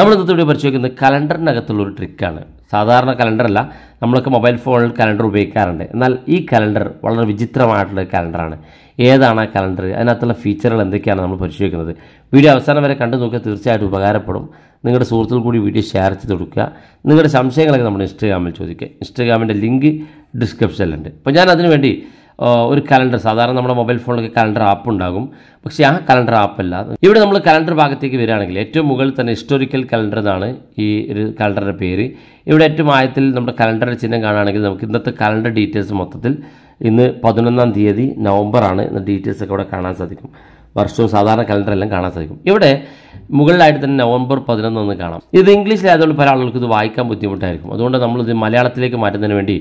നമ്മൾ ഇന്നത്തെ പഠിച്ചു വയ്ക്കുന്നത് കലണ്ടറിനകത്തുള്ള ഒരു ട്രിക്കാണ് സാധാരണ കലണ്ടറല്ല നമ്മളൊക്കെ മൊബൈൽ ഫോണിൽ കലണ്ടർ ഉപയോഗിക്കാറുണ്ട് എന്നാൽ ഈ കലണ്ടർ വളരെ വിചിത്രമായിട്ടുള്ള കലണ്ടറാണ് ഏതാണ് ആ കലണ്ടർ അതിനകത്തുള്ള ഫീച്ചറുകൾ എന്തൊക്കെയാണ് നമ്മൾ വയ്ക്കുന്നത് വീഡിയോ അവസാനം വരെ കണ്ടു നോക്കിയാൽ തീർച്ചയായിട്ടും ഉപകാരപ്പെടും നിങ്ങളുടെ സുഹൃത്തുക്കൾ കൂടി വീഡിയോ ഷെയർ ചെയ്ത് കൊടുക്കുക നിങ്ങളുടെ സംശയങ്ങളൊക്കെ നമ്മുടെ ഇൻസ്റ്റഗ്രാമിൽ ചോദിക്കുക ഇൻസ്റ്റഗ്രാമിൻ്റെ ലിങ്ക് ഡിസ്ക്രിപ്ഷനിലുണ്ട് അപ്പോൾ ഞാൻ അതിനുവേണ്ടി ഒരു കലണ്ടർ സാധാരണ നമ്മുടെ മൊബൈൽ ഫോണിലൊക്കെ കലണ്ടർ ആപ്പ് ഉണ്ടാകും പക്ഷേ ആ കലണ്ടർ ആപ്പല്ല ഇവിടെ നമ്മൾ കലണ്ടർ ഭാഗത്തേക്ക് വരികയാണെങ്കിൽ ഏറ്റവും മുകളിൽ തന്നെ ഹിസ്റ്റോറിക്കൽ കലണ്ടർ എന്നാണ് ഈ ഒരു കലണ്ടറിൻ്റെ പേര് ഇവിടെ ഏറ്റവും ആയത്തിൽ നമ്മുടെ കലണ്ടറിൻ്റെ ചിഹ്നം കാണുകയാണെങ്കിൽ നമുക്ക് ഇന്നത്തെ കലണ്ടർ ഡീറ്റെയിൽസ് മൊത്തത്തിൽ ഇന്ന് പതിനൊന്നാം തീയതി നവംബറാണ് ഇന്ന് ഡീറ്റെയിൽസ് ഒക്കെ ഇവിടെ കാണാൻ സാധിക്കും വർഷവും സാധാരണ കലണ്ടറെല്ലാം കാണാൻ സാധിക്കും ഇവിടെ മുകളിലായിട്ട് തന്നെ നവംബർ ഒന്ന് കാണാം ഇത് ഇംഗ്ലീഷിലായതുകൊണ്ട് പല ആളുകൾക്ക് ഇത് വായിക്കാൻ ബുദ്ധിമുട്ടായിരിക്കും അതുകൊണ്ട് നമ്മളിത് മലയാളത്തിലേക്ക് മാറ്റുന്നതിന് വേണ്ടി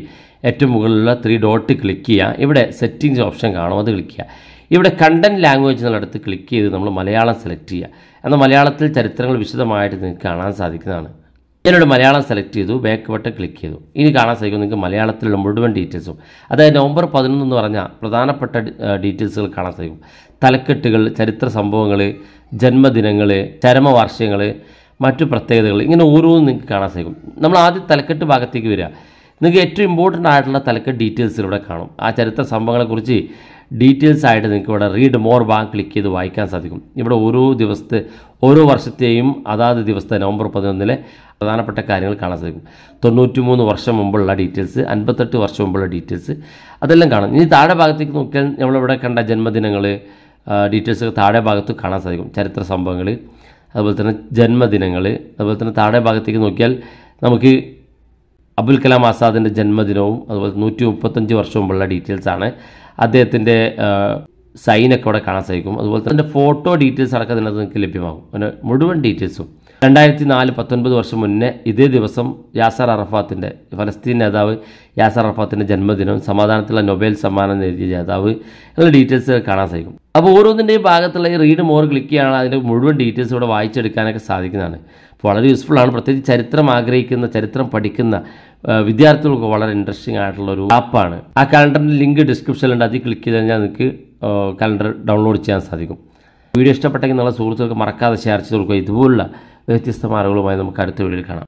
ഏറ്റവും മുകളിലുള്ള ത്രീ ഡോട്ട് ക്ലിക്ക് ചെയ്യുക ഇവിടെ സെറ്റിങ്സ് ഓപ്ഷൻ കാണും അത് ക്ലിക്ക് ചെയ്യുക ഇവിടെ കണ്ടൻറ്റ് ലാംഗ്വേജ് എന്നുള്ളടത്ത് ക്ലിക്ക് ചെയ്ത് നമ്മൾ മലയാളം സെലക്ട് ചെയ്യുക എന്നാൽ മലയാളത്തിൽ ചരിത്രങ്ങൾ വിശദമായിട്ട് നിങ്ങൾക്ക് കാണാൻ സാധിക്കുന്നതാണ് ഞാനിവിടെ മലയാളം സെലക്ട് ചെയ്തു ബാക്ക് ബട്ടൺ ക്ലിക്ക് ചെയ്തു ഇനി കാണാൻ സാധിക്കും നിങ്ങൾക്ക് മലയാളത്തിലുള്ള മുഴുവൻ ഡീറ്റെയിൽസും അതായത് നവംബർ പതിനൊന്ന് എന്ന് പറഞ്ഞാൽ പ്രധാനപ്പെട്ട ഡീറ്റെയിൽസുകൾ കാണാൻ സാധിക്കും തലക്കെട്ടുകൾ ചരിത്ര സംഭവങ്ങൾ ജന്മദിനങ്ങൾ ചരമവാർഷികങ്ങൾ മറ്റു പ്രത്യേകതകൾ ഇങ്ങനെ ഓരോന്നും നിങ്ങൾക്ക് കാണാൻ സാധിക്കും നമ്മൾ ആദ്യം തലക്കെട്ട് ഭാഗത്തേക്ക് വരിക നിങ്ങൾക്ക് ഏറ്റവും ഇമ്പോർട്ടൻ്റ് ആയിട്ടുള്ള തലക്കെട്ട് ഡീറ്റെയിൽസ് ഇവിടെ കാണും ആ ചരിത്ര സംഭവങ്ങളെക്കുറിച്ച് ഡീറ്റെയിൽസ് ആയിട്ട് നിങ്ങൾക്ക് ഇവിടെ റീഡ് മോർ ബാങ്ക് ക്ലിക്ക് ചെയ്ത് വായിക്കാൻ സാധിക്കും ഇവിടെ ഓരോ ദിവസത്തെ ഓരോ വർഷത്തെയും അതാത് ദിവസത്തെ നവംബർ പതിനൊന്നിലെ പ്രധാനപ്പെട്ട കാര്യങ്ങൾ കാണാൻ സാധിക്കും തൊണ്ണൂറ്റി മൂന്ന് വർഷം മുമ്പുള്ള ഡീറ്റെയിൽസ് അൻപത്തെട്ട് വർഷം മുമ്പുള്ള ഡീറ്റെയിൽസ് അതെല്ലാം കാണാം ഇനി താഴെ ഭാഗത്തേക്ക് നോക്കിയാൽ നമ്മളിവിടെ കണ്ട ജന്മദിനങ്ങൾ ഡീറ്റെയിൽസ് താഴെ ഭാഗത്ത് കാണാൻ സാധിക്കും ചരിത്ര സംഭവങ്ങൾ അതുപോലെ തന്നെ ജന്മദിനങ്ങൾ അതുപോലെ തന്നെ താഴെ ഭാഗത്തേക്ക് നോക്കിയാൽ നമുക്ക് അബുൽ കലാം ആസാദിൻ്റെ ജന്മദിനവും അതുപോലെ നൂറ്റി മുപ്പത്തഞ്ച് വർഷം മുമ്പുള്ള ഡീറ്റെയിൽസാണ് അദ്ദേഹത്തിൻ്റെ സൈനൊക്കെ അവിടെ കാണാൻ സാധിക്കും അതുപോലെ തന്നെ ഫോട്ടോ ഡീറ്റെയിൽസ് അടക്കം അതിനകത്ത് നിങ്ങൾക്ക് ലഭ്യമാകും അതിൻ്റെ മുഴുവൻ ഡീറ്റെയിൽസും രണ്ടായിരത്തി നാല് പത്തൊൻപത് വർഷം മുന്നേ ഇതേ ദിവസം യാസർ അറഫാത്തിൻ്റെ ഫലസ്തീൻ നേതാവ് യാസർ അറഫാത്തിൻ്റെ ജന്മദിനം സമാധാനത്തിലുള്ള നൊബേൽ സമ്മാനം നേടിയ നേതാവ് എന്നുള്ള ഡീറ്റെയിൽസ് കാണാൻ സാധിക്കും അപ്പോൾ ഓരോന്നിൻ്റെയും ഭാഗത്തുള്ള ഈ റീഡ് മോർ ക്ലിക്ക് ചെയ്യുകയാണെങ്കിൽ അതിൻ്റെ മുഴുവൻ ഡീറ്റെയിൽസ് ഇവിടെ വായിച്ചെടുക്കാനൊക്കെ സാധിക്കുന്നതാണ് അപ്പോൾ വളരെ യൂസ്ഫുള്ളാണ് പ്രത്യേകിച്ച് ചരിത്രം ആഗ്രഹിക്കുന്ന ചരിത്രം പഠിക്കുന്ന വിദ്യാർത്ഥികൾക്ക് വളരെ ഇൻട്രസ്റ്റിംഗ് ആയിട്ടുള്ള ഒരു ആപ്പാണ് ആ കലണ്ടറിൻ്റെ ലിങ്ക് ഡിസ്ക്രിപ്ഷനിലുണ്ട് അതിൽ ക്ലിക്ക് ചെയ്ത് കഴിഞ്ഞാൽ നിങ്ങൾക്ക് കലണ്ടർ ഡൗൺലോഡ് ചെയ്യാൻ സാധിക്കും വീഡിയോ ഇഷ്ടപ്പെട്ടെങ്കിൽ നിങ്ങളുടെ സുഹൃത്തുക്കൾക്ക് മറക്കാതെ ഷെയർ ചെയ്ത് കൊടുക്കുക ഇതുപോലുള്ള വ്യത്യസ്ത മാർഗങ്ങളുമായി നമുക്ക് അടുത്ത വീഡിയോയിൽ കാണാം